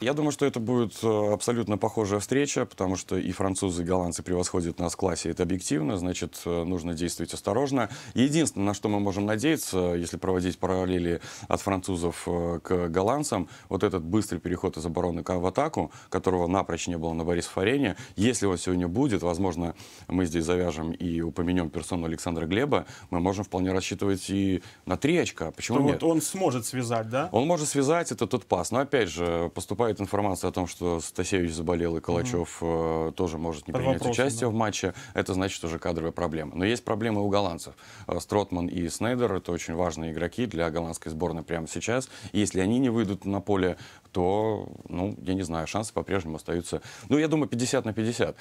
Я думаю, что это будет э, абсолютно похожая встреча, потому что и французы, и голландцы превосходят нас в классе, это объективно, значит, э, нужно действовать осторожно. Единственное, на что мы можем надеяться, если проводить параллели от французов э, к голландцам, вот этот быстрый переход из обороны в атаку, которого напрочь не было на Борис Фарене, если он сегодня будет, возможно, мы здесь завяжем и упомянем персону Александра Глеба, мы можем вполне рассчитывать и на три очка. Почему что нет? Вот он сможет связать, да? Он может связать, это тот пас. Но опять же, поступая поступает информация о том, что Стасевич заболел и Калачев угу. тоже может не Под принять вопросом, участие да. в матче, это значит уже кадровая проблема. Но есть проблемы у голландцев. Э, Стротман и Снейдер это очень важные игроки для голландской сборной прямо сейчас. И если они не выйдут на поле, то, ну, я не знаю, шансы по-прежнему остаются, ну, я думаю, 50 на 50.